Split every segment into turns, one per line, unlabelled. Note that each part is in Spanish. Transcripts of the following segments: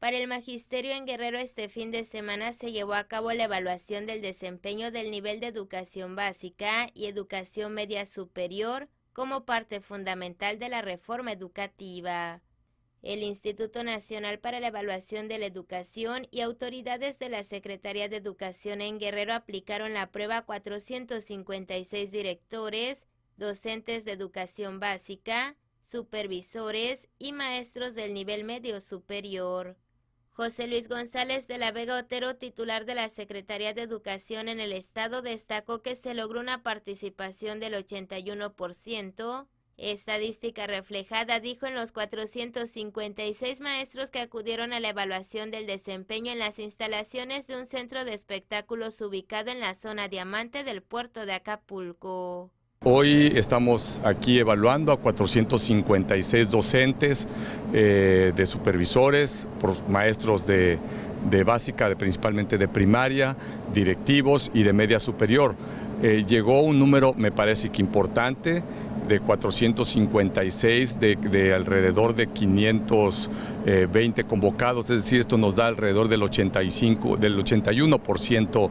Para el magisterio en Guerrero este fin de semana se llevó a cabo la evaluación del desempeño del nivel de educación básica y educación media superior como parte fundamental de la reforma educativa. El Instituto Nacional para la Evaluación de la Educación y autoridades de la Secretaría de Educación en Guerrero aplicaron la prueba a 456 directores, docentes de educación básica, supervisores y maestros del nivel medio superior. José Luis González de la Vega Otero, titular de la Secretaría de Educación en el Estado, destacó que se logró una participación del 81%. Estadística reflejada, dijo, en los 456 maestros que acudieron a la evaluación del desempeño en las instalaciones de un centro de espectáculos ubicado en la zona diamante del puerto de Acapulco.
Hoy estamos aquí evaluando a 456 docentes, eh, de supervisores, maestros de, básica, de, principalmente de primaria, directivos y de media superior. Eh, llegó un número, me parece que importante, de 456, de, alrededor de 520 convocados, es decir, esto nos da alrededor del 85, del 81%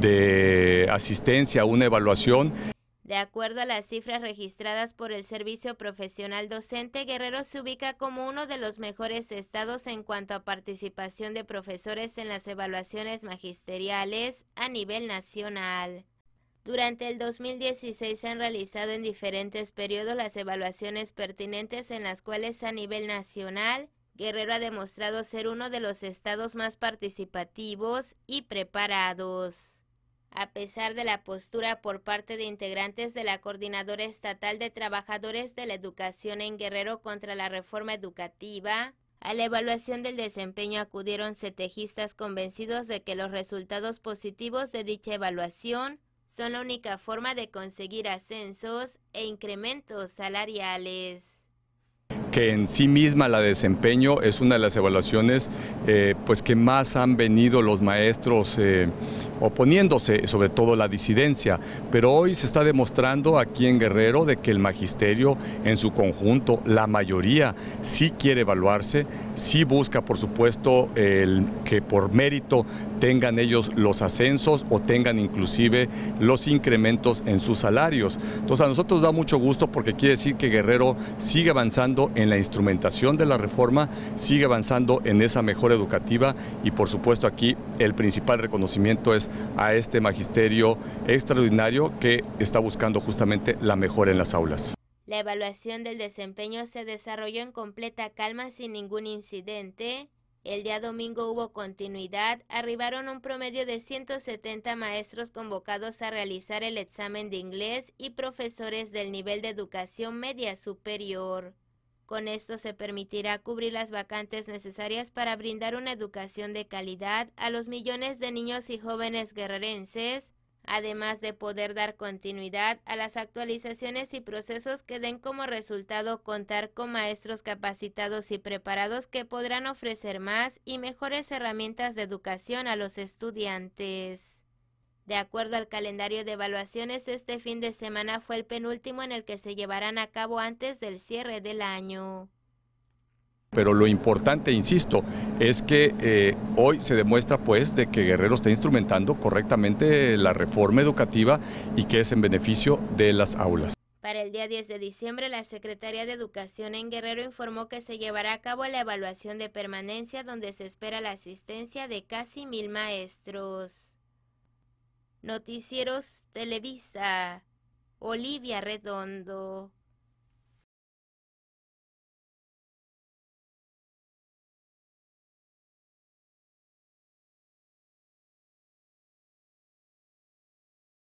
de asistencia a una evaluación
de acuerdo a las cifras registradas por el Servicio Profesional Docente, Guerrero se ubica como uno de los mejores estados en cuanto a participación de profesores en las evaluaciones magisteriales a nivel nacional. Durante el 2016 se han realizado en diferentes periodos las evaluaciones pertinentes en las cuales a nivel nacional, Guerrero ha demostrado ser uno de los estados más participativos y preparados a pesar de la postura por parte de integrantes de la Coordinadora Estatal de Trabajadores de la Educación en Guerrero contra la reforma educativa, a la evaluación del desempeño acudieron setejistas convencidos de que los resultados positivos de dicha evaluación son la única forma de conseguir ascensos e incrementos salariales
que en sí misma la desempeño es una de las evaluaciones eh, pues que más han venido los maestros eh, oponiéndose, sobre todo la disidencia. Pero hoy se está demostrando aquí en Guerrero de que el magisterio en su conjunto, la mayoría, sí quiere evaluarse, sí busca, por supuesto, el, que por mérito tengan ellos los ascensos o tengan inclusive los incrementos en sus salarios. Entonces a nosotros da mucho gusto porque quiere decir que Guerrero sigue avanzando en en la instrumentación de la reforma, sigue avanzando en esa mejora educativa y por supuesto aquí el principal reconocimiento es a este magisterio extraordinario que está buscando justamente la mejora en las aulas.
La evaluación del desempeño se desarrolló en completa calma sin ningún incidente. El día domingo hubo continuidad, arribaron un promedio de 170 maestros convocados a realizar el examen de inglés y profesores del nivel de educación media superior. Con esto se permitirá cubrir las vacantes necesarias para brindar una educación de calidad a los millones de niños y jóvenes guerrerenses, además de poder dar continuidad a las actualizaciones y procesos que den como resultado contar con maestros capacitados y preparados que podrán ofrecer más y mejores herramientas de educación a los estudiantes. De acuerdo al calendario de evaluaciones, este fin de semana fue el penúltimo en el que se llevarán a cabo antes del cierre del año.
Pero lo importante, insisto, es que eh, hoy se demuestra pues de que Guerrero está instrumentando correctamente la reforma educativa y que es en beneficio de las aulas.
Para el día 10 de diciembre, la Secretaría de Educación en Guerrero informó que se llevará a cabo la evaluación de permanencia donde se espera la asistencia de casi mil maestros. Noticieros Televisa, Olivia
Redondo.